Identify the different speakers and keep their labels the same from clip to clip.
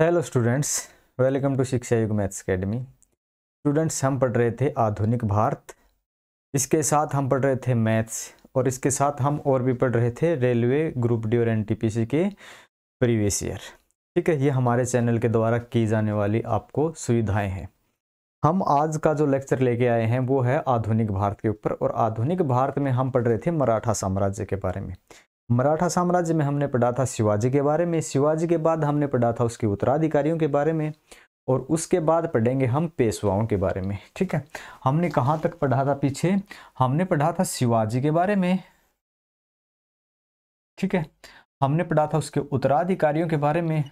Speaker 1: hello students welcome to शिक्षा युग maths academy students हम पढ़ रहे थे आधुनिक भारत इसके साथ हम पढ़ रहे थे मैथ्स और इसके साथ हम और भी पढ़ रहे थे रेलवे ग्रुप डी और एनटीपीसी के प्रीवियस ईयर ठीक है ये हमारे चैनल के द्वारा की जाने वाली आपको सुविधाएं हैं हम आज का जो लेक्चर लेके आए हैं वो है आधुनिक भारत के ऊपर और आधुनिक भारत में हम पढ़ रहे थे मराठा साम्राज्य के बारे में मराठा साम्राज्य में हमने पढ़ा था शिवाजी के बारे में शिवाजी के बाद हमने पढ़ा था उसके उत्तराधिकारियों के बारे में और उसके बाद पढ़ेंगे हम पेशवाओं के बारे में ठीक है हमने कहाँ तक पढ़ा था पीछे हमने पढ़ा था शिवाजी के बारे में ठीक है हमने पढ़ा था उसके उत्तराधिकारियों के बारे में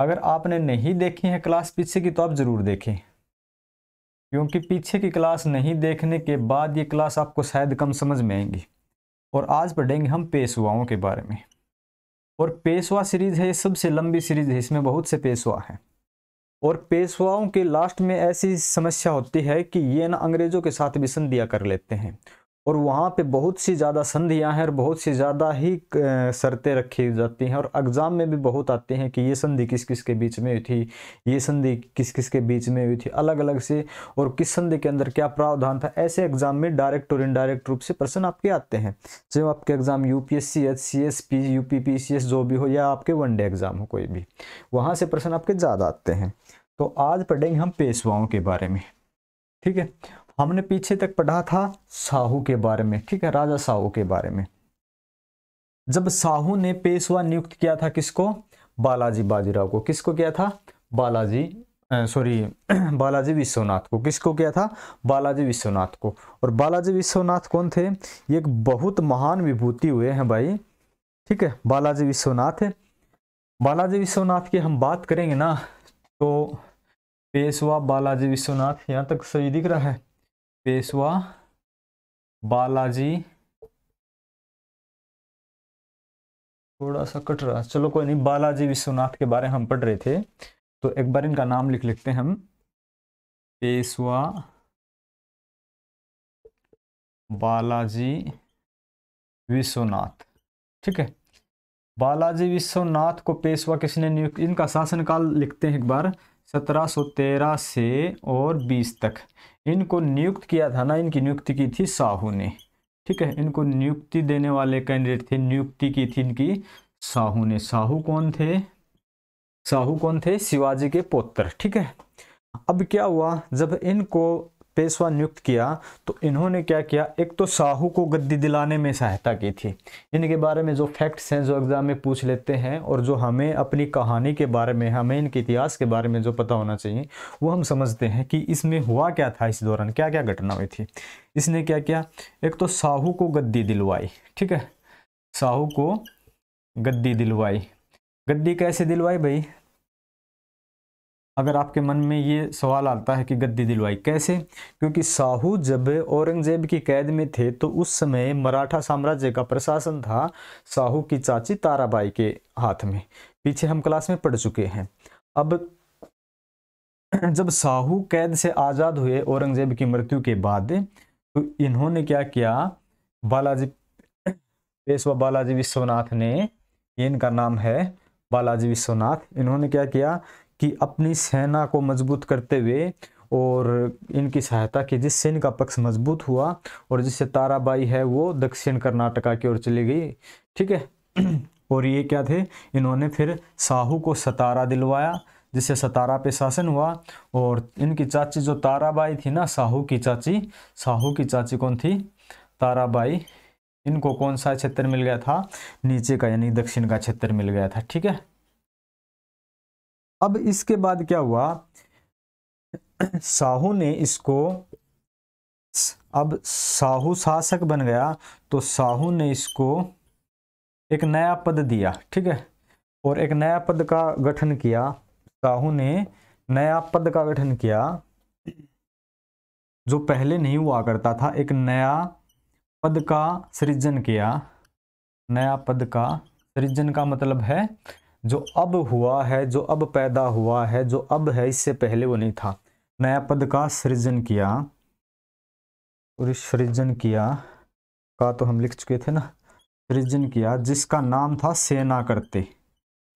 Speaker 1: अगर आपने नहीं देखी है क्लास पीछे की तो आप ज़रूर देखें क्योंकि पीछे की क्लास नहीं देखने के बाद ये क्लास आपको शायद कम समझ में आएंगी और आज पढ़ेंगे हम पेशवाओं के बारे में और पेशवा सीरीज़ है सबसे लंबी सीरीज़ है इसमें बहुत से पेशवा हैं और पेशवाओं के लास्ट में ऐसी समस्या होती है कि ये ना अंग्रेज़ों के साथ भी संधिया कर लेते हैं और वहाँ पे बहुत सी ज़्यादा संधियाँ हैं और बहुत सी ज़्यादा ही शर्तें रखी जाती हैं और एग्ज़ाम में भी बहुत आते हैं कि ये संधि किस किस के बीच में हुई थी ये संधि किस किस के बीच में हुई थी अलग अलग से और किस संधि के अंदर क्या प्रावधान था ऐसे एग्ज़ाम में डायरेक्ट और इनडायरेक्ट रूप से प्रश्न आपके आते हैं जो आपके exam U P S C H C S P U P P C S जो भी हो या आपके वनडे एग्ज़ाम हो कोई भी वहाँ से प्रश्न आपके ज़्यादा आते हैं तो आज पढ़ेंगे हम पेशवाओं के बारे में ठीक है हमने पीछे तक पढ़ा था साहू के बारे में ठीक है राजा साहू के बारे में जब साहू ने पेशवा नियुक्त किया था किसको बालाजी बाजीराव को किसको किया था बालाजी सॉरी बालाजी विश्वनाथ को किसको किया था बालाजी विश्वनाथ को और बालाजी विश्वनाथ कौन थे ये एक बहुत महान विभूति हुए हैं भाई ठीक है बालाजी विश्वनाथ है बालाजी विश्वनाथ की हम बात करेंगे ना तो पेशवा बालाजी विश्वनाथ यहाँ तक सही दिख रहा है पेशवा बालाजी
Speaker 2: थोड़ा सा कट रहा चलो कोई नहीं बालाजी विश्वनाथ के बारे में हम पढ़ रहे थे तो एक बार इनका नाम लिख लेते हैं हम पेशवा बालाजी
Speaker 1: विश्वनाथ ठीक है बालाजी विश्वनाथ को पेशवा किसने नियुक्त इनका शासनकाल लिखते हैं एक बार 1713 से और 20 तक इनको नियुक्त किया था ना इनकी नियुक्ति की थी साहू ने ठीक है इनको नियुक्ति देने वाले कैंडिडेट थे नियुक्ति की थी इनकी साहू ने साहू कौन थे साहू कौन थे शिवाजी के पोत्र ठीक है अब क्या हुआ जब इनको पेशवा नियुक्त किया तो इन्होंने क्या किया एक तो साहू को गद्दी दिलाने में सहायता की थी इनके बारे में जो फैक्ट्स हैं जो एग्ज़ाम में पूछ लेते हैं और जो हमें अपनी कहानी के बारे में हमें इनके इतिहास के बारे में जो पता होना चाहिए वो हम समझते हैं कि इसमें हुआ क्या था इस दौरान क्या क्या घटना हुई थी इसने क्या किया एक तो साहू को गद्दी दिलवाई ठीक है साहू को गद्दी दिलवाई गद्दी कैसे दिलवाई भाई अगर आपके मन में ये सवाल आता है कि गद्दी दिलवाई कैसे क्योंकि साहू जब औरंगजेब की कैद में थे तो उस समय मराठा साम्राज्य का प्रशासन था साहू की चाची ताराबाई के हाथ में पीछे हम क्लास में पढ़ चुके हैं अब जब साहू कैद से आज़ाद हुए औरंगजेब की मृत्यु के बाद तो इन्होंने क्या किया बालाजी पेशवा बालाजी विश्वनाथ ने इनका नाम है बालाजी विश्वनाथ इन्होंने क्या किया कि अपनी सेना को मजबूत करते हुए और इनकी सहायता की जिससे इनका पक्ष मजबूत हुआ और जिससे ताराबाई है वो दक्षिण कर्नाटका की ओर चली गई ठीक है और ये क्या थे इन्होंने फिर साहू को सतारा दिलवाया जिससे सतारा पे शासन हुआ और इनकी चाची जो ताराबाई थी ना साहू की चाची साहू की चाची कौन थी ताराबाई इनको कौन सा क्षेत्र मिल गया था नीचे का यानी दक्षिण का क्षेत्र मिल गया था ठीक है अब इसके बाद क्या हुआ साहू ने इसको अब साहू शासक बन गया तो साहू ने इसको एक नया पद दिया ठीक है और एक नया पद का गठन किया साहू ने नया पद का गठन किया जो पहले नहीं हुआ करता था एक नया पद का सृजन किया नया पद का सृजन का मतलब है जो अब हुआ है जो अब पैदा हुआ है जो अब है इससे पहले वो नहीं था नया पद का सृजन किया और सृजन किया का तो हम लिख चुके थे ना सृजन किया जिसका नाम था सेना करते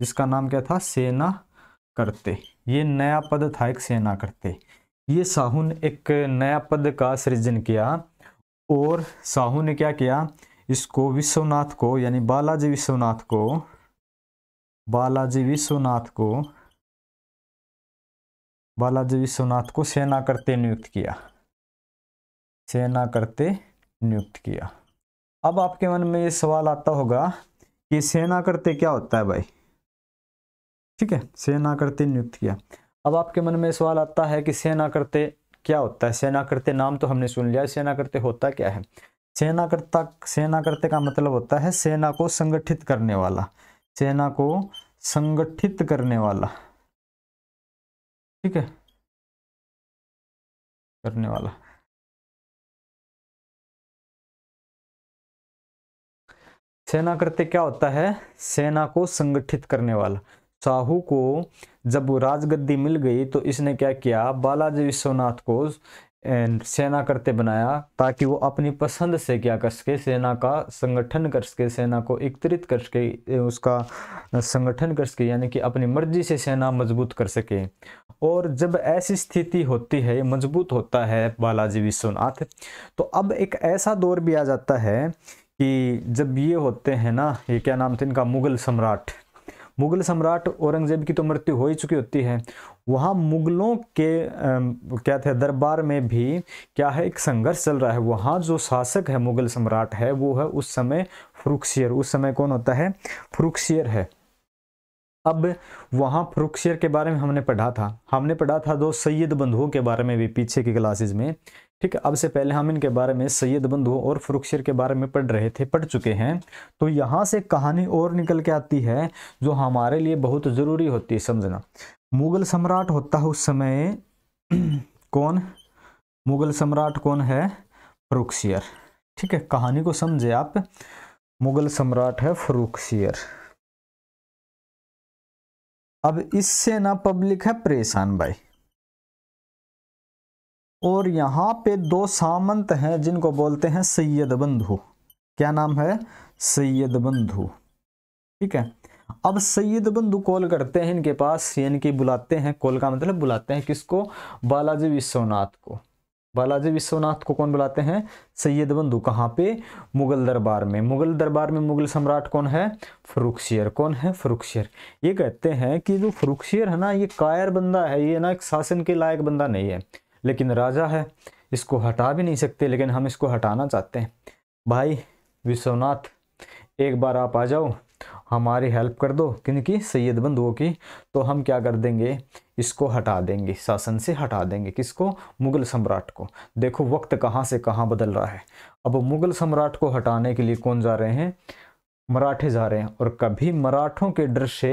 Speaker 1: जिसका नाम क्या था सेना करते ये नया पद था एक सेना करते ये साहू ने एक नया पद का सृजन किया और साहू ने क्या किया इसको विश्वनाथ को यानी बालाजी विश्वनाथ को बालाजी विश्वनाथ को बालाजी विश्वनाथ को सेना करते नियुक्त किया सेना करते नियुक्त किया अब आपके मन में ये सवाल आता होगा कि सेना करते क्या होता है भाई ठीक है सेना करते नियुक्त किया अब आपके मन में सवाल आता है कि सेना करते क्या होता है सेना करते नाम तो हमने सुन लिया सेना करते होता क्या है सेना करता सेना करते का मतलब होता है सेना को संगठित करने वाला सेना को संगठित करने वाला ठीक है करने वाला सेना करते क्या होता है सेना को संगठित करने वाला साहू को जब राजगद्दी मिल गई तो इसने क्या किया बालाजी विश्वनाथ को सेना करते बनाया ताकि वो अपनी पसंद से क्या कर सके सेना का संगठन कर सके सेना को एकत्रित कर सके उसका संगठन कर सके यानी कि अपनी मर्जी से सेना मजबूत कर सके और जब ऐसी स्थिति होती है मजबूत होता है बालाजी विश्वनाथ तो अब एक ऐसा दौर भी आ जाता है कि जब ये होते हैं ना ये क्या नाम था इनका मुगल सम्राट मुगल सम्राट औरंगजेब की तो मृत्यु हो ही चुकी होती है वहाँ मुगलों के आ, क्या थे दरबार में भी क्या है एक संघर्ष चल रहा है वहाँ जो शासक है मुगल सम्राट है वो है उस समय फ्रुक्सियर उस समय कौन होता है फ्रुक्सियर है अब वहाँ फ्रुक्सियर के बारे में हमने पढ़ा था हमने पढ़ा था दो सैयद बंधुओं के बारे में भी पीछे की क्लासेज में ठीक है अब से पहले हम इनके बारे में सैयद बंधु और फरुखशिर के बारे में पढ़ रहे थे पढ़ चुके हैं तो यहाँ से कहानी और निकल के आती है जो हमारे लिए बहुत ज़रूरी होती है समझना मुगल सम्राट होता है उस समय कौन मुगल सम्राट कौन है फरुखशियर ठीक है कहानी को समझे आप मुगल सम्राट है फरुखशियर अब इससे ना पब्लिक है परेशान भाई और यहाँ पे दो सामंत हैं जिनको बोलते हैं सैयद बंधु क्या नाम है सैयद बंधु ठीक है अब सैयद बंधु कॉल करते हैं इनके पास यानी कि बुलाते हैं कॉल का मतलब बुलाते हैं किसको बालाजी विश्वनाथ को बालाजी विश्वनाथ को कौन बुलाते हैं सैयद बंधु कहाँ पे मुगल दरबार में मुगल दरबार में मुगल सम्राट कौन है फरुखशियर कौन है फरुखशियर ये कहते हैं कि जो फरुखशियर है ना ये कायर बंदा है ये ना एक शासन के लायक बंदा नहीं है लेकिन राजा है इसको हटा भी नहीं सकते लेकिन हम इसको हटाना चाहते हैं भाई विश्वनाथ एक बार आप आ जाओ हमारी हेल्प कर दो क्योंकि सैयद बंधुओं की तो हम क्या कर देंगे इसको हटा देंगे शासन से हटा देंगे किसको मुगल सम्राट को देखो वक्त कहाँ से कहाँ बदल रहा है अब मुगल सम्राट को हटाने के लिए कौन जा रहे हैं मराठे जा रहे हैं और कभी मराठों के डर से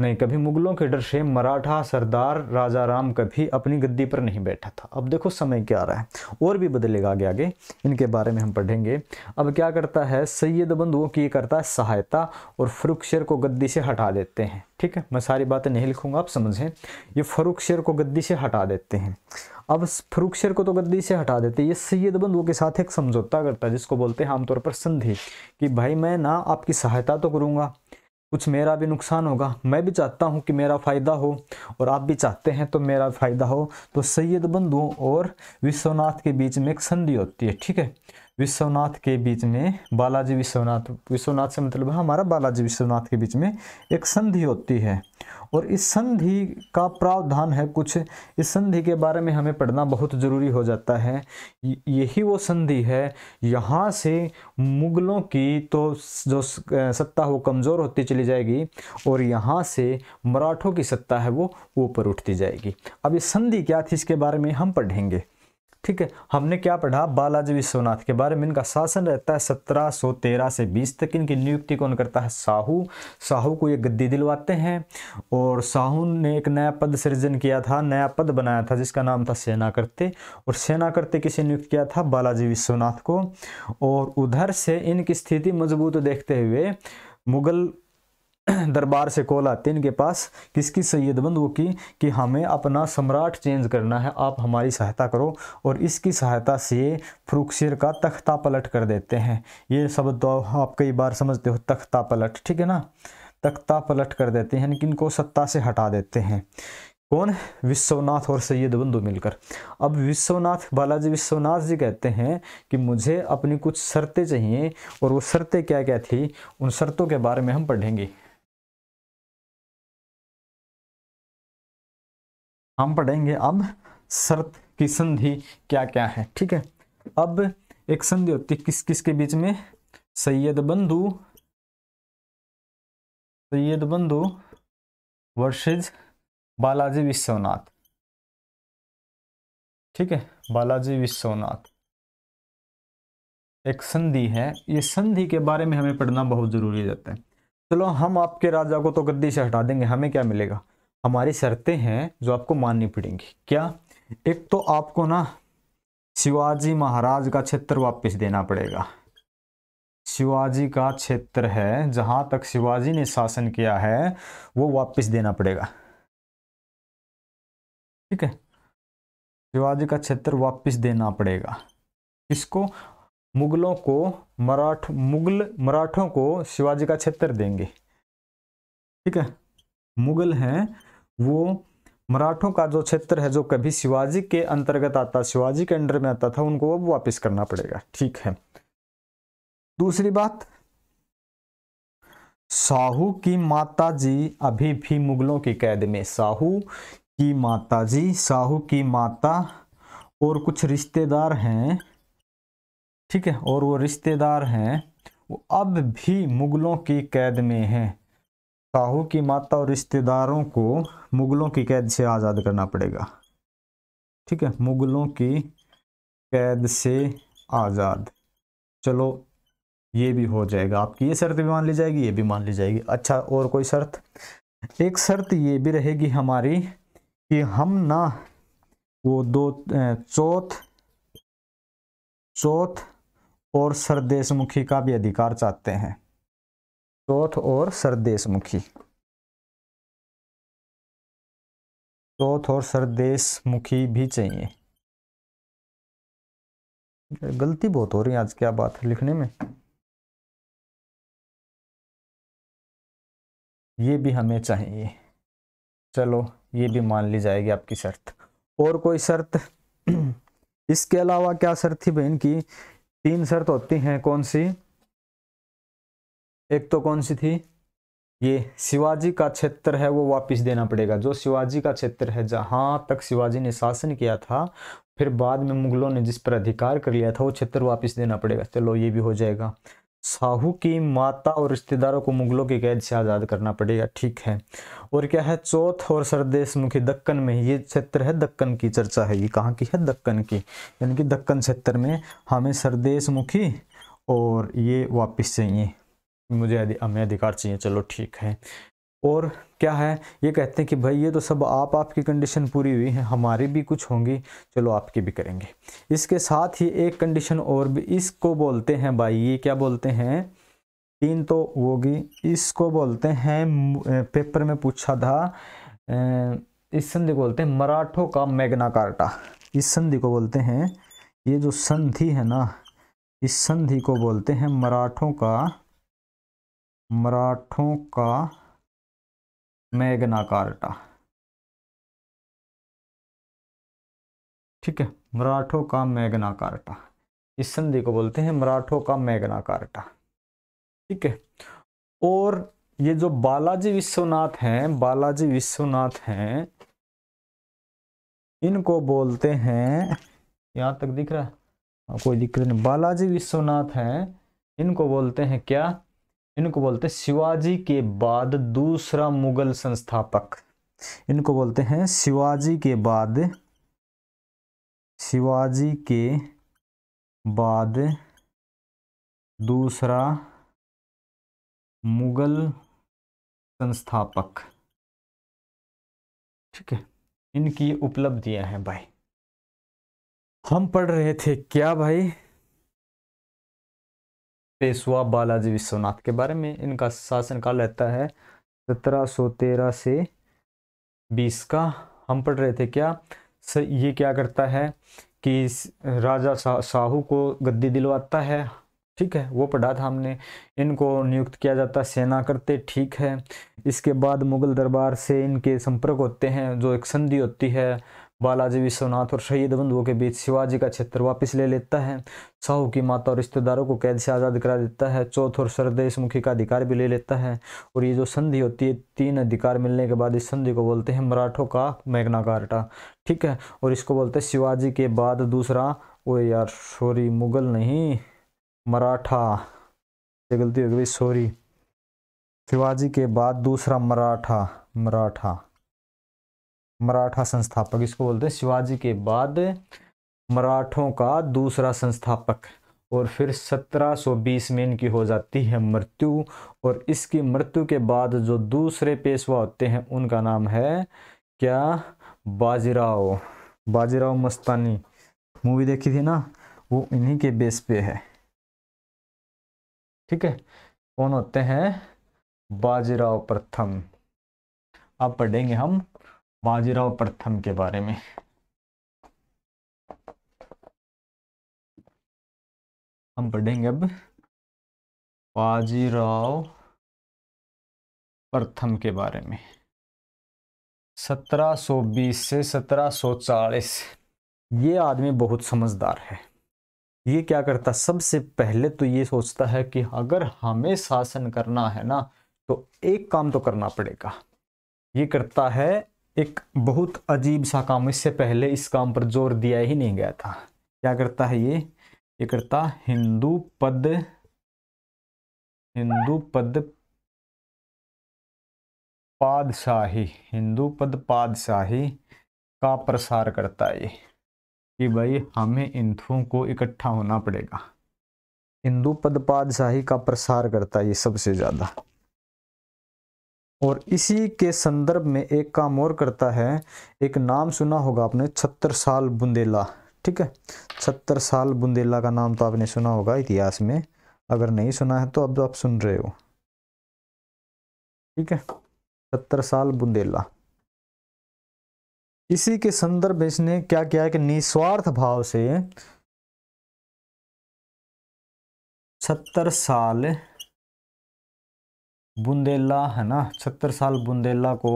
Speaker 1: नहीं कभी मुगलों के डर से मराठा सरदार राजा राम कभी अपनी गद्दी पर नहीं बैठा था अब देखो समय क्या आ रहा है और भी बदलेगा आगे आगे इनके बारे में हम पढ़ेंगे अब क्या करता है सैयद बंद वो की करता है सहायता और फरूख शेर को गद्दी से हटा देते हैं ठीक है मैं सारी बातें नहीं लिखूंगा आप समझें ये फरूख शेर को गद्दी से हटा देते हैं अब फरूक को तो गद्दी से हटा देते ये सैयद बंधुओं के साथ एक समझौता करता है जिसको बोलते हैं आमतौर पर संधि कि भाई मैं ना आपकी सहायता तो करूँगा कुछ मेरा भी नुकसान होगा मैं भी चाहता हूँ कि मेरा फ़ायदा हो और आप भी चाहते हैं तो मेरा फ़ायदा हो तो सैयद बंधुओं और विश्वनाथ के बीच में एक संधि होती है ठीक है विश्वनाथ के बीच में बालाजी विश्वनाथ विश्वनाथ से मतलब है हमारा बालाजी विश्वनाथ के बीच में एक संधि होती है और इस संधि का प्रावधान है कुछ इस संधि के बारे में हमें पढ़ना बहुत ज़रूरी हो जाता है यही वो संधि है यहाँ से मुग़लों की तो जो सत्ता वो कमज़ोर होती चली जाएगी और यहाँ से मराठों की सत्ता है वो ऊपर उठती जाएगी अब ये संधि क्या थी इसके बारे में हम पढ़ेंगे ठीक है हमने क्या पढ़ा बालाजी विश्वनाथ के बारे में इनका शासन रहता है 1713 से 20 तक इनकी नियुक्ति कौन करता है साहू साहू को ये गद्दी दिलवाते हैं और साहू ने एक नया पद सृजन किया था नया पद बनाया था जिसका नाम था सेना करते और सेना करते किसे नियुक्त किया था बालाजी विश्वनाथ को और उधर से इनकी स्थिति मजबूत देखते हुए मुगल दरबार से कॉल आती है इनके पास किसकी सैदबंद वो की कि हमें अपना सम्राट चेंज करना है आप हमारी सहायता करो और इसकी सहायता से फ्रूक्सियर का तख्ता पलट कर देते हैं ये शब्द तो आप कई बार समझते हो तख्ता पलट ठीक है ना तख्ता पलट कर देते हैं इनकी इनको सत्ता से हटा देते हैं कौन विश्वनाथ और सैयद बंधु मिलकर अब विश्वनाथ बालाजी विश्वनाथ जी कहते हैं कि मुझे अपनी कुछ शर्तें चाहिए और वो शर्तें क्या क्या थी उन शर्तों के बारे में हम पढ़ेंगे
Speaker 2: हम पढ़ेंगे अब शर्त
Speaker 1: की संधि क्या क्या है ठीक है अब एक संधि होती है किस किस के बीच में सैयद बंधु सैयद बंधु
Speaker 2: वर्सेज बालाजी विश्वनाथ
Speaker 1: ठीक है बालाजी विश्वनाथ एक संधि है ये संधि के बारे में हमें पढ़ना बहुत जरूरी रहता है चलो हम आपके राजा को तो गद्दी से हटा देंगे हमें क्या मिलेगा हमारी शर्तें हैं जो आपको माननी पड़ेंगी क्या एक तो आपको ना शिवाजी महाराज का क्षेत्र वापस देना पड़ेगा शिवाजी का क्षेत्र है जहां तक शिवाजी ने शासन किया है वो
Speaker 2: वापस देना पड़ेगा ठीक है
Speaker 1: शिवाजी का क्षेत्र वापस देना पड़ेगा इसको मुगलों को मराठ मुगल मराठों को शिवाजी का क्षेत्र देंगे ठीक है मुगल हैं वो मराठों का जो क्षेत्र है जो कभी शिवाजी के अंतर्गत आता शिवाजी के अंडर में आता था उनको अब वापस करना पड़ेगा ठीक है दूसरी बात साहू की माताजी अभी भी मुगलों की कैद में साहू की माताजी साहू की माता और कुछ रिश्तेदार हैं ठीक है और वो रिश्तेदार हैं वो अब भी मुगलों की कैद में हैं काहू की माता और रिश्तेदारों को मुगलों की कैद से आज़ाद करना पड़ेगा ठीक है मुगलों की कैद से आज़ाद चलो ये भी हो जाएगा आपकी ये शर्त भी मान ली जाएगी ये भी मान ली जाएगी अच्छा और कोई शर्त एक शर्त ये भी रहेगी हमारी कि हम ना वो दो चौथ चौथ और सरदेशमुखी का भी अधिकार चाहते हैं चौथ और मुखी
Speaker 2: चौथ और मुखी भी चाहिए गलती बहुत हो रही है आज क्या बात है लिखने में ये भी हमें चाहिए
Speaker 1: चलो ये भी मान ली जाएगी आपकी शर्त और कोई शर्त इसके अलावा क्या शर्त थी बहन की तीन शर्त होती हैं कौन सी एक तो कौन सी थी ये शिवाजी का क्षेत्र है वो वापस देना पड़ेगा जो शिवाजी का क्षेत्र है जहाँ तक शिवाजी ने शासन किया था फिर बाद में मुगलों ने जिस पर अधिकार कर लिया था वो क्षेत्र वापस देना पड़ेगा चलो ये भी हो जाएगा साहू की माता और रिश्तेदारों को मुगलों की कैद से आज़ाद करना पड़ेगा ठीक है और क्या है चौथ और सरदेश मुखी दक्कन में ये क्षेत्र है दक्कन की चर्चा है ये कहाँ की है दक्कन की यानी कि दक्कन क्षेत्र में हमें सरदेश मुखी और ये वापस चाहिए मुझे हमें अधिकार चाहिए चलो ठीक है और क्या है ये कहते हैं कि भाई ये तो सब आप आपकी कंडीशन पूरी हुई है हमारी भी कुछ होंगी चलो आपकी भी करेंगे इसके साथ ही एक कंडीशन और भी इसको बोलते हैं भाई ये क्या बोलते हैं तीन तो होगी इसको बोलते हैं पेपर में पूछा था इस संधि को बोलते हैं मराठों का मैग्ना कार्टा इस संधि को बोलते हैं ये जो संधि है ना इस संधि को बोलते हैं मराठों का मराठों का
Speaker 2: मैगना कार्टा
Speaker 1: ठीक है मराठों का मैगना कार्टा इस संधि को बोलते हैं मराठों का मैगना कार्टा ठीक है और ये जो बालाजी विश्वनाथ हैं बालाजी विश्वनाथ हैं इनको बोलते हैं यहाँ तक दिख रहा है हाँ, कोई दिक्कत नहीं बालाजी विश्वनाथ हैं इनको बोलते हैं क्या इनको बोलते हैं शिवाजी के बाद दूसरा मुगल संस्थापक इनको बोलते हैं शिवाजी के बाद शिवाजी के बाद
Speaker 2: दूसरा मुगल संस्थापक ठीक है इनकी उपलब्धियां हैं भाई
Speaker 1: हम पढ़ रहे थे क्या भाई पेशवा बालाजी विश्वनाथ के बारे में इनका शासनकाल रहता है सत्रह सौ तेरह से बीस का हम पढ़ रहे थे क्या ये क्या करता है कि राजा सा, साहू को गद्दी दिलवाता है ठीक है वो पढ़ा था हमने इनको नियुक्त किया जाता सेना करते ठीक है इसके बाद मुगल दरबार से इनके संपर्क होते हैं जो एक संधि होती है बालाजी विश्वनाथ और शहीद बंधुओं के बीच शिवाजी का क्षेत्र वापस ले लेता है साहू की माता और रिश्तेदारों को कैद से आज़ाद करा देता है चौथ और सरदेश मुखी का अधिकार भी ले लेता है और ये जो संधि होती है तीन अधिकार मिलने के बाद इस संधि को बोलते हैं मराठों का मैग्ना कार्टा ठीक है और इसको बोलते हैं शिवाजी के बाद दूसरा ओ यार सॉरी मुगल नहीं मराठा ये गलती हो गई सॉरी शिवाजी के बाद दूसरा मराठा मराठा मराठा संस्थापक इसको बोलते हैं शिवाजी के बाद मराठों का दूसरा संस्थापक और फिर 1720 में इनकी हो जाती है मृत्यु और इसकी मृत्यु के बाद जो दूसरे पेशवा होते हैं उनका नाम है क्या बाजीराव बाजीराव मस्तानी मूवी देखी थी ना वो इन्हीं के बेस पे है ठीक है कौन होते हैं बाजीराव प्रथम अब पढ़ेंगे हम बाजीराव प्रथम के बारे में
Speaker 2: हम पढ़ेंगे अब बाजीराव प्रथम के बारे में
Speaker 1: 1720 से 1740 ये आदमी बहुत समझदार है ये क्या करता सबसे पहले तो ये सोचता है कि अगर हमें शासन करना है ना तो एक काम तो करना पड़ेगा ये करता है एक बहुत अजीब सा काम इससे पहले इस काम पर जोर दिया ही नहीं गया था क्या करता है ये ये करता हिंदू पद
Speaker 2: हिंदू पद पादशाही
Speaker 1: हिंदू पद पादशाही का प्रसार करता है ये कि भाई हमें हिंदुओं को इकट्ठा होना पड़ेगा हिंदू पद पादशाही का प्रसार करता है ये सबसे ज़्यादा और इसी के संदर्भ में एक काम और करता है एक नाम सुना होगा आपने छत्तर साल बुंदेला ठीक है छत्तर साल बुंदेला का नाम तो आपने सुना होगा इतिहास में अगर नहीं सुना है तो अब तो आप सुन रहे हो ठीक है छत्तर साल
Speaker 2: बुंदेला इसी के संदर्भ इसने क्या किया है कि निस्वार्थ भाव से छत्तर
Speaker 1: साल बुंदेला है ना छत्तर साल बुंदेला को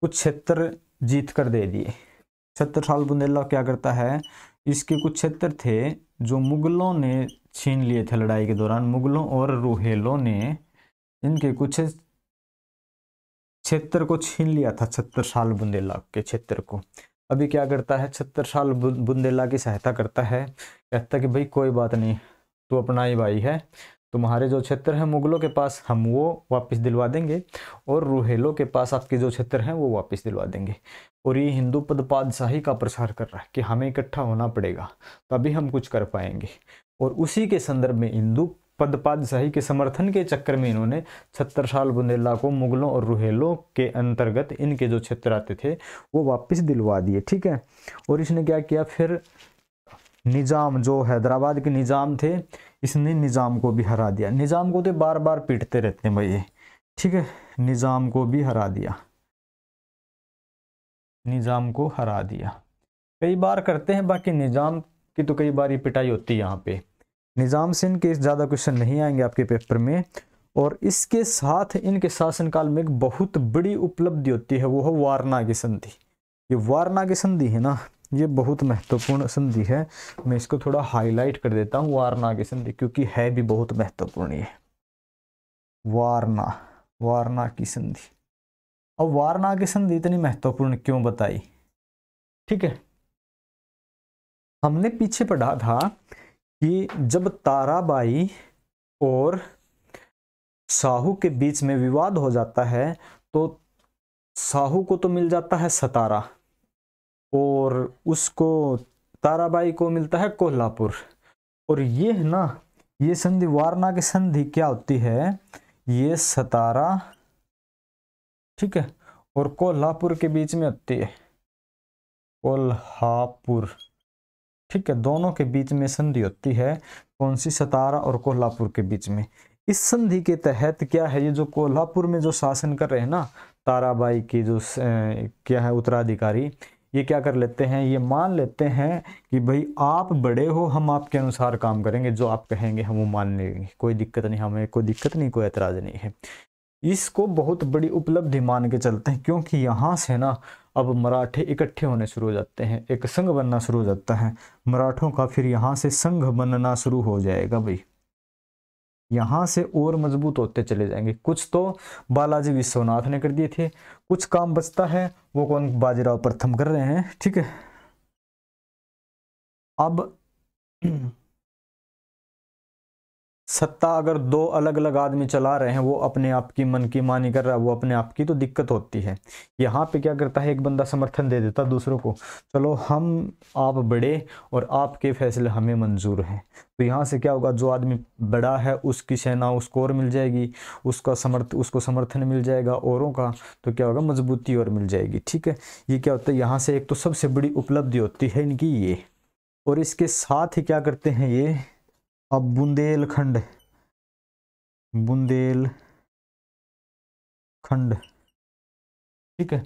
Speaker 1: कुछ क्षेत्र जीत कर दे दिए छत्तर साल बुंदेला क्या करता है इसके कुछ क्षेत्र थे जो मुगलों ने छीन लिए थे लड़ाई के दौरान मुगलों और रोहेलों ने इनके कुछ क्षेत्र को छीन लिया था छत्तर साल बुंदेला के क्षेत्र को अभी क्या करता है छत्तर साल बुंदेला की सहायता करता है कहता कि भाई कोई बात नहीं तो अपना ही भाई है तुम्हारे जो क्षेत्र हैं मुगलों के पास हम वो वापस दिलवा देंगे और रूहेलों के पास आपके जो क्षेत्र हैं वो वापस दिलवा देंगे और ये हिंदू पदपादशाही का प्रसार कर रहा है कि हमें इकट्ठा होना पड़ेगा तभी हम कुछ कर पाएंगे और उसी के संदर्भ में हिंदू पदपादशाही के समर्थन के चक्कर में इन्होंने छत्तर साल बुंदेला को मुगलों और रूहेलों के अंतर्गत इनके जो क्षेत्र आते थे वो वापस दिलवा दिए ठीक है और इसने क्या किया फिर निज़ाम जो हैदराबाद के निज़ाम थे इसने निज़ाम को भी हरा दिया निज़ाम को तो बार बार पीटते रहते हैं भाई ठीक है निज़ाम को भी हरा दिया निज़ाम को हरा दिया कई बार करते हैं बाकी निज़ाम की तो कई बार ये पिटाई होती है यहाँ पे निज़ाम से इनके ज़्यादा क्वेश्चन नहीं आएंगे आपके पेपर में और इसके साथ इनके शासनकाल में एक बहुत बड़ी उपलब्धि होती है वो है वारना की संधि ये वारना की संधि है ना ये बहुत महत्वपूर्ण संधि है मैं इसको थोड़ा हाईलाइट कर देता हूँ वारना की संधि क्योंकि है भी बहुत महत्वपूर्ण ये वारना वारना की संधि अब वारना की संधि इतनी महत्वपूर्ण क्यों बताई ठीक है हमने पीछे पढ़ा था कि जब ताराबाई और साहू के बीच में विवाद हो जाता है तो साहू को तो मिल जाता है सतारा और उसको ताराबाई को मिलता है कोल्हापुर और ये है ना ये संधि वारना की संधि क्या होती है ये सतारा ठीक है और कोल्हापुर के बीच में होती है कोल्हापुर ठीक है दोनों के बीच में संधि होती है कौन सी सतारा और कोल्हापुर के बीच में इस संधि के तहत क्या है ये जो कोल्हापुर में जो शासन कर रहे हैं ना ताराबाई की जो क्या है उत्तराधिकारी ये क्या कर लेते हैं ये मान लेते हैं कि भाई आप बड़े हो हम आपके अनुसार काम करेंगे जो आप कहेंगे हम वो मान लेंगे कोई दिक्कत नहीं हमें कोई दिक्कत नहीं कोई ऐतराज़ नहीं है इसको बहुत बड़ी उपलब्धि मान के चलते हैं क्योंकि यहाँ से ना अब मराठे इकट्ठे होने शुरू हो जाते हैं एक संघ बनना शुरू हो जाता है मराठों का फिर यहाँ से संघ बनना शुरू हो जाएगा भाई यहाँ से और मजबूत होते चले जाएंगे कुछ तो बालाजी विश्वनाथ ने कर दिए थे कुछ काम बचता है वो कौन बाजीराव प्रथम कर रहे हैं ठीक है अब सत्ता अगर दो अलग अलग आदमी चला रहे हैं वो अपने आप की मन की मानी कर रहा है वो अपने आप की तो दिक्कत होती है यहाँ पे क्या करता है एक बंदा समर्थन दे देता दूसरों को चलो हम आप बड़े और आपके फैसले हमें मंजूर हैं तो यहाँ से क्या होगा जो आदमी बड़ा है उसकी सेना उसको और मिल जाएगी उसका समर्थ उसको समर्थन मिल जाएगा औरों का तो क्या होगा मजबूती और मिल जाएगी ठीक है ये क्या होता है यहाँ से एक तो सबसे बड़ी उपलब्धि होती है इनकी ये और इसके साथ ही क्या करते हैं ये अब बुंदेलखंड
Speaker 2: बुंदेल खंड ठीक है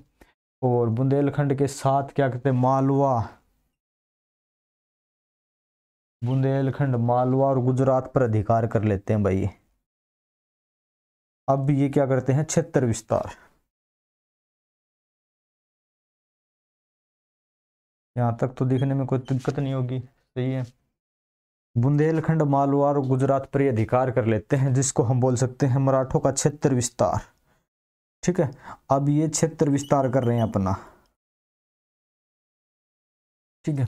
Speaker 2: और बुंदेलखंड के साथ क्या कहते हैं मालवा
Speaker 1: बुंदेलखंड मालवा और गुजरात पर अधिकार कर लेते हैं
Speaker 2: भाई अब ये क्या करते हैं क्षेत्र विस्तार यहां तक तो दिखने में कोई
Speaker 1: दिक्कत नहीं होगी सही है बुंदेलखंड मालवा और गुजरात पर अधिकार कर लेते हैं जिसको हम बोल सकते हैं मराठों का क्षेत्र विस्तार ठीक है अब ये क्षेत्र विस्तार कर रहे हैं अपना ठीक है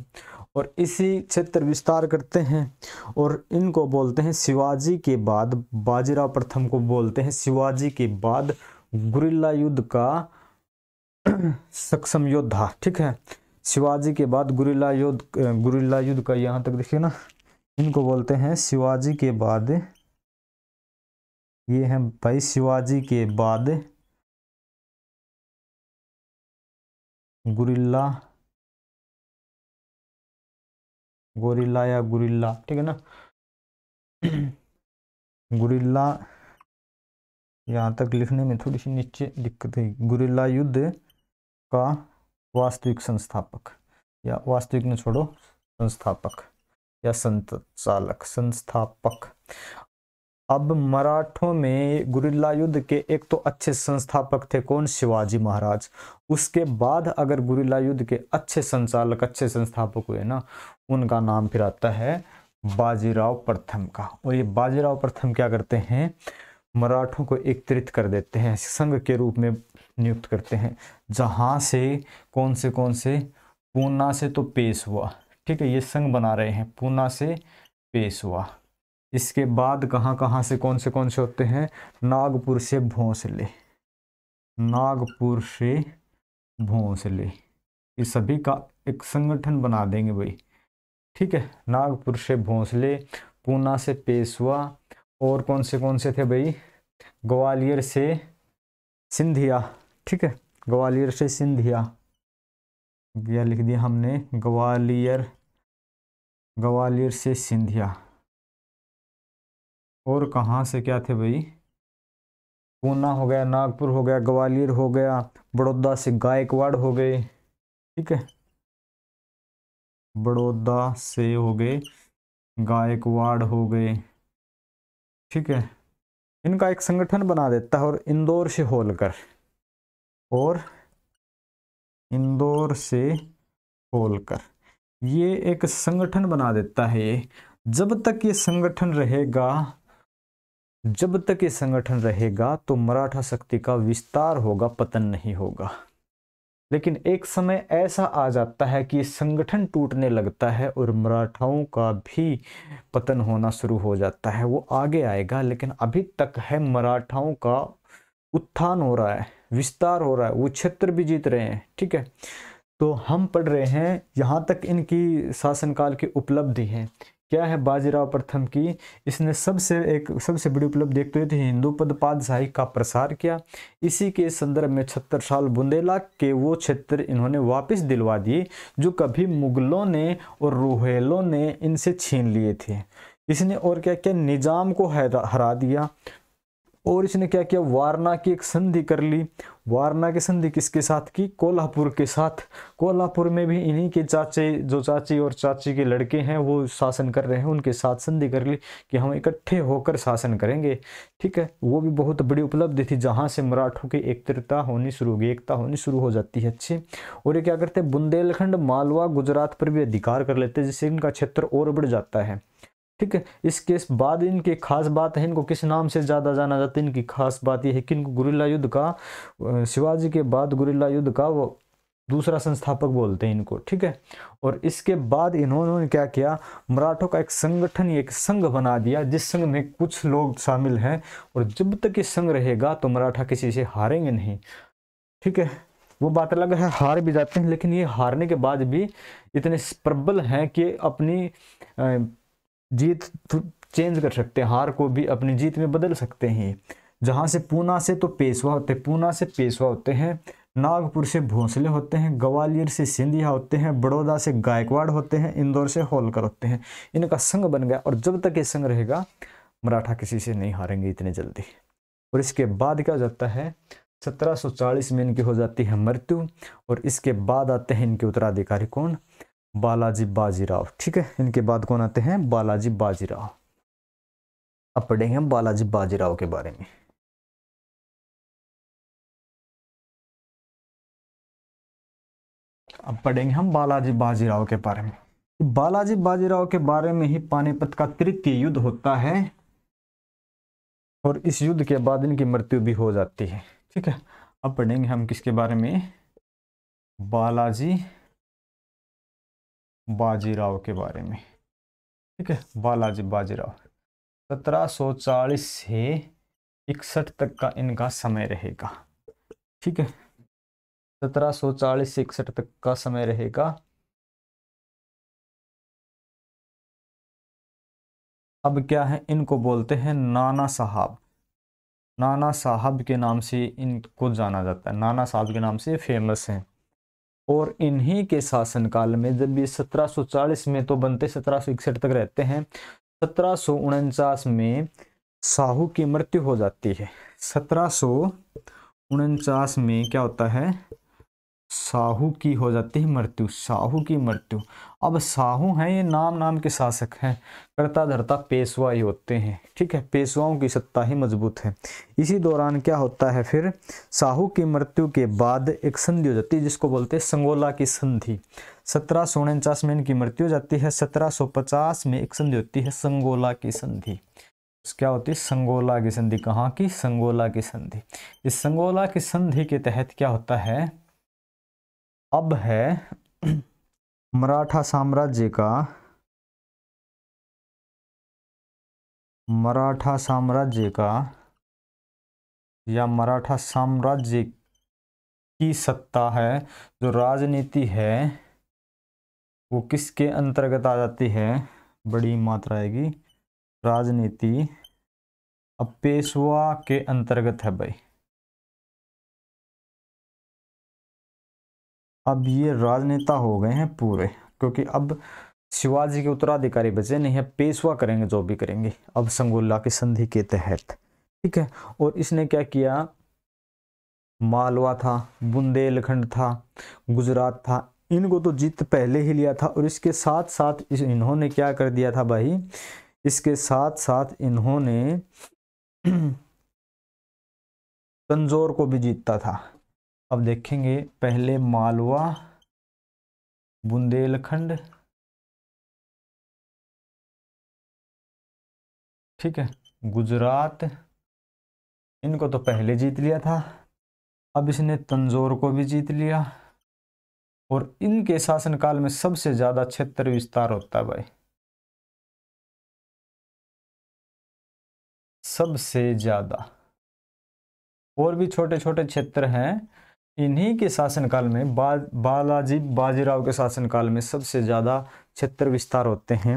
Speaker 1: और इसी क्षेत्र विस्तार करते हैं और इनको बोलते हैं शिवाजी के बाद बाजीराव प्रथम को बोलते हैं शिवाजी के बाद गुरिल्ला युद्ध का सक्षम योद्धा ठीक है शिवाजी के बाद गुरिल्ला युद्ध गुरिल्ला युद्ध का यहाँ तक देखिए ना इनको बोलते हैं शिवाजी के बाद ये हैं भाई शिवाजी के बाद
Speaker 2: गुरिल्ला गोरिल्ला या गुरिल्ला ठीक है ना
Speaker 1: गुरिल्ला यहाँ तक लिखने में थोड़ी सी नीचे दिक्कत है गुरिल्ला युद्ध का वास्तविक संस्थापक या वास्तविक न छोड़ो संस्थापक या संचालक संस्थापक अब मराठों में गुरिल्ला युद्ध के एक तो अच्छे संस्थापक थे कौन शिवाजी महाराज उसके बाद अगर गुरिल्ला युद्ध के अच्छे संचालक अच्छे संस्थापक हुए ना उनका नाम फिर आता है बाजीराव प्रथम का और ये बाजीराव प्रथम क्या करते हैं मराठों को एकत्रित कर देते हैं संघ के रूप में नियुक्त करते हैं जहाँ से कौन से कौन से पूना से तो पेश हुआ ठीक है ये संघ बना रहे हैं पूना से पेशवा इसके बाद कहाँ कहाँ से कौन से कौन से होते हैं नागपुर से भोंसले नागपुर से भोंसले ये सभी का एक संगठन बना देंगे भाई ठीक है नागपुर से भोंसले पूना से पेशवा और कौन से कौन से थे भाई ग्वालियर से सिंधिया ठीक है ग्वालियर से सिंधिया गया लिख दिया हमने ग्वालियर
Speaker 2: ग्वालियर से सिंधिया और
Speaker 1: कहाँ से क्या थे भाई पूना हो गया नागपुर हो गया ग्वालियर हो गया बड़ौदा से गायकवाड़ हो गए ठीक है बड़ौदा से हो गए गायकवाड़ हो गए ठीक है इनका एक संगठन बना देता है और इंदौर से होलकर और इंदौर से खोलकर ये एक संगठन बना देता है ये जब तक ये संगठन रहेगा जब तक ये संगठन रहेगा तो मराठा शक्ति का विस्तार होगा पतन नहीं होगा लेकिन एक समय ऐसा आ जाता है कि संगठन टूटने लगता है और मराठाओं का भी पतन होना शुरू हो जाता है वो आगे आएगा लेकिन अभी तक है मराठाओं का उत्थान हो रहा है विस्तार हो रहा है वो क्षेत्र भी जीत रहे हैं ठीक है तो हम पढ़ रहे हैं यहाँ तक इनकी शासनकाल की उपलब्धि है क्या है बाजीराव प्रथम की इसने सबसे एक सबसे बड़ी उपलब्धि देखते तो हुए थी हिंदू पद पादशाही का प्रसार किया इसी के संदर्भ में छत्तर साल बुंदेला के वो क्षेत्र इन्होंने वापस दिलवा दिए जो कभी मुगलों ने और रूहेलों ने इनसे छीन लिए थे इसने और क्या क्या निज़ाम को हरा दिया और इसने क्या किया वारना की एक संधि कर ली वारना की संधि किसके साथ की कोल्हापुर के साथ कोल्हापुर में भी इन्हीं के चाचे जो चाची और चाची के लड़के हैं वो शासन कर रहे हैं उनके साथ संधि कर ली कि हम इकट्ठे होकर शासन करेंगे ठीक है वो भी बहुत बड़ी उपलब्धि थी जहाँ से मराठों की एकत्रता होनी शुरू होगी एकता होनी शुरू हो जाती है अच्छी और ये क्या करते हैं बुंदेलखंड मालवा गुजरात पर भी अधिकार कर लेते हैं जिससे इनका क्षेत्र और बढ़ जाता है ठीक है इसके बाद इनकी खास बात है इनको किस नाम से ज़्यादा जाना जाता है इनकी खास बात यह है कि इनको गुरिल्ला युद्ध का शिवाजी के बाद गुरिल्ला युद्ध का वो दूसरा संस्थापक बोलते हैं इनको ठीक है और इसके बाद इन्होंने क्या किया मराठों का एक संगठन एक संघ बना दिया जिस संघ में कुछ लोग शामिल हैं और जब तक ये संघ रहेगा तो मराठा किसी से हारेंगे नहीं ठीक है वो बात अलग है हार भी जाते हैं लेकिन ये हारने के बाद भी इतने प्रबल हैं कि अपनी जीत चेंज कर सकते हैं हार को भी अपनी जीत में बदल सकते हैं जहाँ से पूना से तो पेशवा होते हैं पूना से पेशवा होते हैं नागपुर से भोंसले होते हैं ग्वालियर से सिंधिया होते हैं बड़ौदा से गायकवाड़ होते हैं इंदौर से होलकर होते हैं इनका संग बन गया और जब तक ये संग रहेगा मराठा किसी से नहीं हारेंगे इतने जल्दी और इसके बाद क्या हो जाता है 1740 में इनकी हो जाती है मृत्यु और इसके बाद आते हैं इनके उत्तराधिकारी कौन बालाजी बाजीराव ठीक है इनके बाद कौन आते हैं बालाजी बाजीराव अब पढ़ेंगे हम
Speaker 2: बालाजी बाजीराव के बारे में अब पढ़ेंगे हम बालाजी बाजीराव के बारे में
Speaker 1: बालाजी बाजीराव के बारे में ही पानीपत का तृतीय युद्ध होता है और इस युद्ध के बाद इनकी मृत्यु भी हो जाती है ठीक है अब पढ़ेंगे हम किसके
Speaker 2: बारे में बालाजी बाजीराव
Speaker 1: के बारे में ठीक है बालाजी बाजीराव 1740 से इकसठ तक का इनका समय रहेगा ठीक है 1740 से इकसठ तक का समय रहेगा
Speaker 2: अब क्या है इनको बोलते हैं नाना
Speaker 1: साहब नाना साहब के नाम से इनको जाना जाता है नाना साहब के नाम से फेमस हैं और इन्हीं के शासनकाल में जब ये 1740 में तो बनते 1761 तक रहते हैं सत्रह में साहू की मृत्यु हो जाती है सत्रह में क्या होता है साहू की हो जाती है मृत्यु साहू की मृत्यु अब साहू हैं ये नाम नाम के शासक हैं करता धरता पेशवा ही होते हैं ठीक है पेशवाओं की सत्ता ही मजबूत है इसी दौरान क्या होता है फिर साहू की मृत्यु के बाद एक संधि हो जाती है जिसको बोलते हैं संगोला की संधि सत्रह सौ उनचास में इनकी मृत्यु हो जाती है सत्रह सौ पचास में एक संधि होती है संगोला की संधि क्या होती है संगोला की संधि कहाँ की संगोला की संधि इस संगोला की संधि के तहत क्या होता है अब है मराठा साम्राज्य
Speaker 2: का मराठा साम्राज्य का या मराठा साम्राज्य की
Speaker 1: सत्ता है जो राजनीति है वो किसके अंतर्गत आ जाती है बड़ी मात्रा आएगी राजनीति
Speaker 2: अब पेशवा के अंतर्गत है भाई
Speaker 1: अब ये राजनेता हो गए हैं पूरे क्योंकि अब शिवाजी के उत्तराधिकारी बचे नहीं है पेशवा करेंगे जो भी करेंगे अब संगुल्ला की संधि के तहत ठीक है और इसने क्या किया मालवा था बुंदेलखंड था गुजरात था इनको तो जीत पहले ही लिया था और इसके साथ साथ इस इन्होंने क्या कर दिया था भाई इसके साथ साथ इन्होंने तंजोर को भी जीतता था अब
Speaker 2: देखेंगे पहले मालवा बुंदेलखंड ठीक है गुजरात
Speaker 1: इनको तो पहले जीत लिया था अब इसने तंजोर को भी जीत लिया और इनके शासनकाल में सबसे ज़्यादा क्षेत्र
Speaker 2: विस्तार होता है भाई
Speaker 1: सबसे ज़्यादा और भी छोटे छोटे क्षेत्र हैं इन्हीं के शासनकाल में बा बालाजी बाजीराव के शासनकाल में सबसे ज़्यादा क्षेत्र विस्तार होते हैं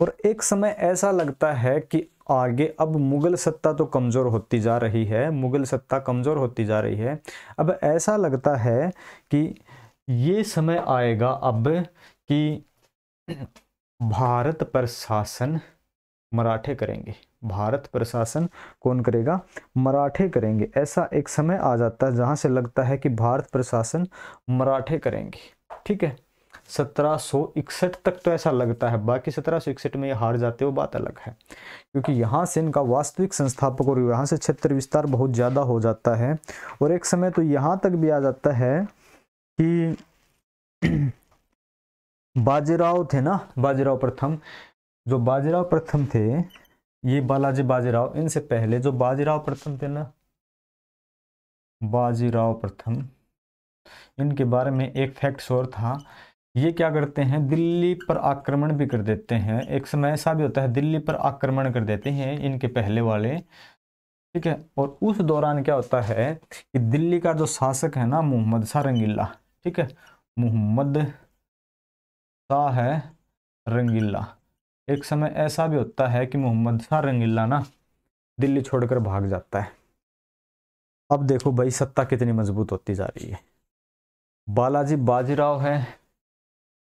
Speaker 1: और एक समय ऐसा लगता है कि आगे अब मुग़ल सत्ता तो कमज़ोर होती जा रही है मुग़ल सत्ता कमज़ोर होती जा रही है अब ऐसा लगता है कि ये समय आएगा अब कि भारत पर शासन मराठे करेंगे भारत प्रशासन कौन करेगा मराठे करेंगे ऐसा एक समय आ जाता है जहां से लगता है कि भारत प्रशासन मराठे करेंगे ठीक है सत्रह तक तो ऐसा लगता है बाकी सत्रह में ये हार जाते हो बात अलग है क्योंकि यहाँ से इनका वास्तविक संस्थापक और यहाँ से क्षेत्र विस्तार बहुत ज़्यादा हो जाता है और एक समय तो यहाँ तक भी आ जाता है कि बाजीराव थे ना बाजीराव प्रथम जो बाजीराव प्रथम थे ये बालाजी बाजीराव इनसे पहले जो बाजीराव प्रथम थे ना बाजीराव प्रथम इनके बारे में एक फैक्ट और था ये क्या करते हैं दिल्ली पर आक्रमण भी कर देते हैं एक समय ऐसा भी होता है दिल्ली पर आक्रमण कर देते हैं इनके पहले वाले ठीक है और उस दौरान क्या होता है कि दिल्ली का जो शासक है ना मोहम्मद शाह रंगीला ठीक है मोहम्मद शाह है रंगीला एक समय ऐसा भी होता है कि मोहम्मद शाह रंगीला ना दिल्ली छोड़कर भाग जाता है अब देखो भाई सत्ता कितनी मजबूत होती जा रही है बालाजी बाजीराव है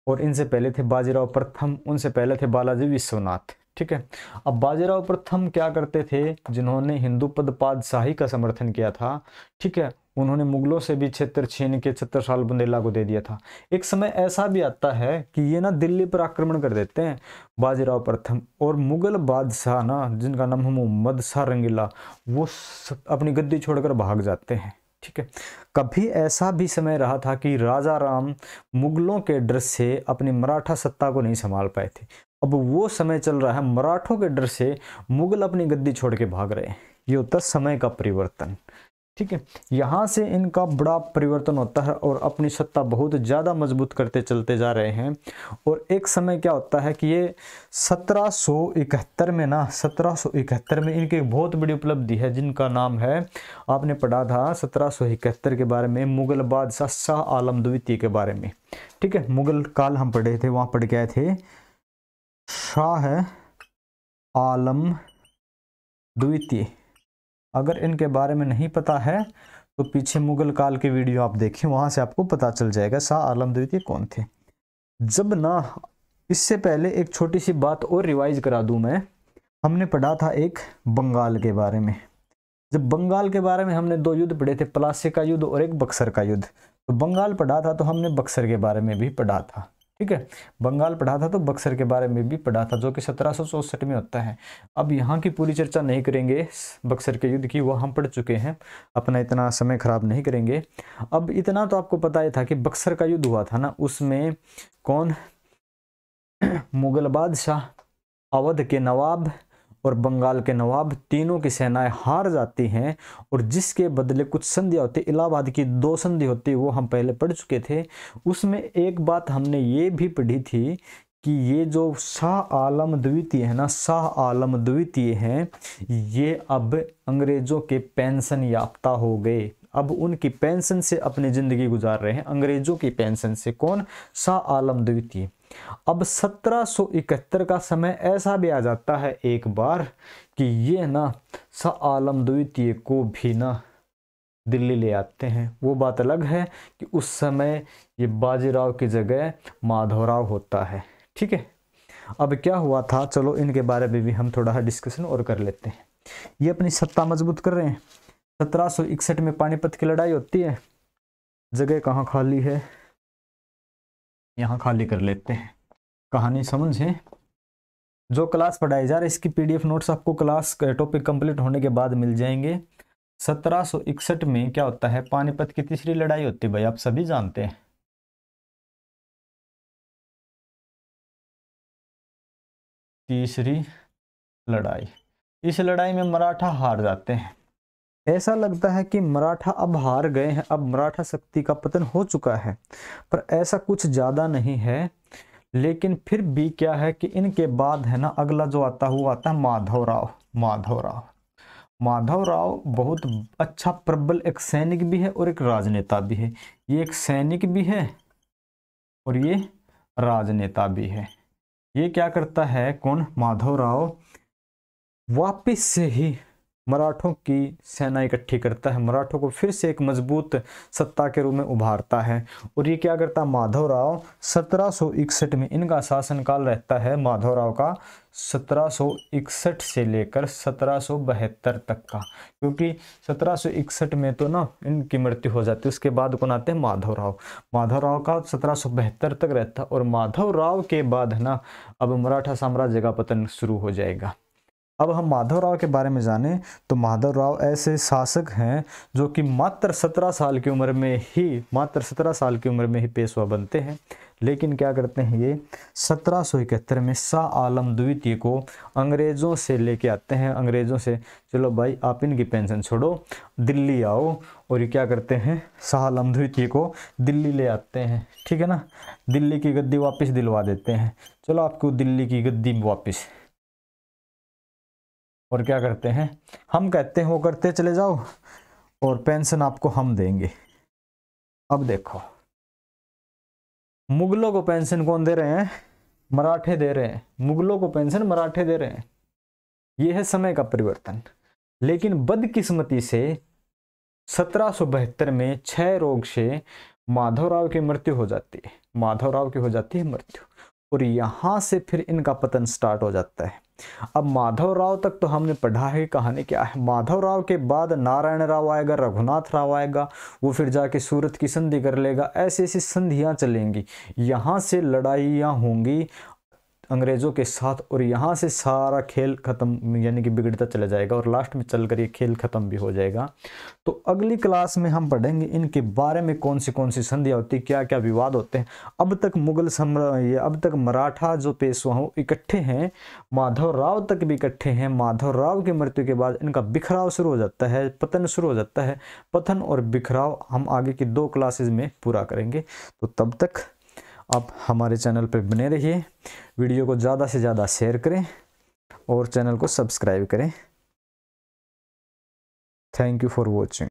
Speaker 1: और इनसे पहले थे बाजीराव प्रथम उनसे पहले थे बालाजी विश्वनाथ ठीक है अब बाजीराव प्रथम क्या करते थे जिन्होंने हिंदू पद पादशाही का समर्थन किया था ठीक है उन्होंने मुगलों से भी क्षेत्र छीन के छत्तर साल बुंदेला को दे दिया था एक समय ऐसा भी आता है कि ये ना दिल्ली पर आक्रमण कर देते हैं बाजीराव प्रथम और मुगल बादशाह ना जिनका नाम मोहम्मद शाह रंगीला वो अपनी गद्दी छोड़कर भाग जाते हैं ठीक है कभी ऐसा भी समय रहा था कि राजा राम मुगलों के डर से अपनी मराठा सत्ता को नहीं संभाल पाए थे अब वो समय चल रहा है मराठों के डर से मुगल अपनी गद्दी छोड़ के भाग रहे हैं ये होता है समय का परिवर्तन ठीक है यहाँ से इनका बड़ा परिवर्तन होता है और अपनी सत्ता बहुत ज़्यादा मजबूत करते चलते जा रहे हैं और एक समय क्या होता है कि ये 1771 में ना 1771 में इनकी एक बहुत बड़ी उपलब्धि है जिनका नाम है आपने पढ़ा था 1771 के बारे में मुगल बादशाह शाह आलम द्वितीय के बारे में ठीक है मुगल काल हम पढ़े थे वहाँ पढ़ के आए थे शाह आलम द्वितीय अगर इनके बारे में नहीं पता है तो पीछे मुगल काल की वीडियो आप देखें वहाँ से आपको पता चल जाएगा शाह आलम द्वितीय कौन थे जब ना इससे पहले एक छोटी सी बात और रिवाइज करा दूँ मैं हमने पढ़ा था एक बंगाल के बारे में जब बंगाल के बारे में हमने दो युद्ध पढ़े थे प्लासे का युद्ध और एक बक्सर का युद्ध तो बंगाल पढ़ा था तो हमने बक्सर के बारे में भी पढ़ा था ठीक है बंगाल पढ़ा था तो बक्सर के बारे में भी पढ़ा था जो कि सत्रह में होता है अब यहाँ की पूरी चर्चा नहीं करेंगे बक्सर के युद्ध की वह हम पढ़ चुके हैं अपना इतना समय खराब नहीं करेंगे अब इतना तो आपको पता ही था कि बक्सर का युद्ध हुआ था ना उसमें कौन मुगल बादशाह अवध के नवाब और बंगाल के नवाब तीनों की सेनाएं हार जाती हैं और जिसके बदले कुछ संधियाँ होती इलाहाबाद की दो संधि होती वो हम पहले पढ़ चुके थे उसमें एक बात हमने ये भी पढ़ी थी कि ये जो शाह आलम द्वितीय है ना शाह आलम द्वितीय हैं ये अब अंग्रेज़ों के पेंशन याफ्ता हो गए अब उनकी पेंशन से अपनी ज़िंदगी गुजार रहे हैं अंग्रेज़ों की पेंशन से कौन शाह आलम द्वितीय अब 1771 का समय ऐसा भी आ जाता है एक बार कि ये ना शाह आलम द्वितीय को भी ना दिल्ली ले आते हैं वो बात अलग है कि उस समय ये बाजीराव की जगह माधवराव होता है ठीक है अब क्या हुआ था चलो इनके बारे में भी हम थोड़ा सा डिस्कशन और कर लेते हैं ये अपनी सत्ता मजबूत कर रहे हैं सत्रह में पानीपत की लड़ाई होती है जगह कहाँ खाली है यहाँ खाली कर लेते हैं कहानी समझें जो क्लास पढ़ाई जा रही है इसकी पीडीएफ नोट्स आपको क्लास टॉपिक कंप्लीट होने के बाद मिल जाएंगे सत्रह में क्या होता है पानीपत की तीसरी लड़ाई होती
Speaker 2: है भाई आप सभी जानते हैं
Speaker 1: तीसरी लड़ाई इस लड़ाई में मराठा हार जाते हैं ऐसा लगता है कि मराठा अब हार गए हैं अब मराठा शक्ति का पतन हो चुका है पर ऐसा कुछ ज़्यादा नहीं है लेकिन फिर भी क्या है कि इनके बाद है ना अगला जो आता हुआ आता है माधव राव माधव राव माधव राव बहुत अच्छा प्रबल एक सैनिक भी है और एक राजनेता भी है ये एक सैनिक भी है और ये राजनेता भी है ये क्या करता है कौन माधव राव वापिस से ही मराठों की सेना इकट्ठी करता है मराठों को फिर से एक मजबूत सत्ता के रूप में उभारता है और ये क्या करता है माधवराव सत्रह में इनका शासनकाल रहता है माधवराव का 1761 से लेकर सत्रह तक का क्योंकि 1761 में तो ना इनकी मृत्यु हो जाती है उसके बाद कौन आते हैं माधवराव माधवराव का सत्रह तक रहता और माधवराव के बाद है ना अब मराठा साम्राज्य का पतन शुरू हो जाएगा अब हम माधव राव के बारे में जानें तो माधव राव ऐसे शासक हैं जो कि मात्र सत्रह साल की उम्र में ही मात्र सत्रह साल की उम्र में ही पेशवा बनते हैं लेकिन क्या करते हैं ये सत्रह सौ इकहत्तर में शाह आलम द्वितीय को अंग्रेज़ों से लेके आते हैं अंग्रेज़ों से चलो भाई आप इनकी पेंशन छोड़ो दिल्ली आओ और ये क्या करते हैं शाह आलम द्वितीय को दिल्ली ले आते हैं ठीक है ना दिल्ली की गद्दी वापस दिलवा देते हैं चलो आपको दिल्ली की गद्दी वापस और क्या करते हैं हम कहते हैं वो करते चले जाओ और पेंशन आपको हम देंगे अब देखो मुगलों को पेंशन कौन दे रहे हैं मराठे दे रहे हैं मुगलों को पेंशन मराठे दे रहे हैं यह है समय का परिवर्तन लेकिन बदकिस्मती से सत्रह में छह रोग से माधवराव की मृत्यु हो जाती है माधवराव की हो जाती है मृत्यु और यहां से फिर इनका पतन स्टार्ट हो जाता है अब माधव राव तक तो हमने पढ़ा है कहानी क्या है माधव राव के बाद नारायण राव आएगा रघुनाथ राव आएगा वो फिर जाके सूरत की संधि कर लेगा ऐसी ऐसी संधियाँ चलेंगी यहाँ से लड़ाइयाँ होंगी अंग्रेज़ों के साथ और यहाँ से सारा खेल ख़त्म यानी कि बिगड़ता चला जाएगा और लास्ट में चल कर ये खेल ख़त्म भी हो जाएगा तो अगली क्लास में हम पढ़ेंगे इनके बारे में कौन सी कौन सी संधियाँ होती क्या क्या विवाद होते हैं अब तक मुगल सम्राज्य अब तक मराठा जो पेशवा हो इकट्ठे हैं माधव राव तक भी इकट्ठे हैं माधव राव की मृत्यु के बाद इनका बिखराव शुरू हो जाता है पतन शुरू हो जाता है पतन और बिखराव हम आगे की दो क्लासेज में पूरा करेंगे तो तब तक आप हमारे चैनल पर बने रहिए वीडियो को ज़्यादा से ज़्यादा शेयर करें और चैनल को सब्सक्राइब करें
Speaker 2: थैंक यू फॉर वॉचिंग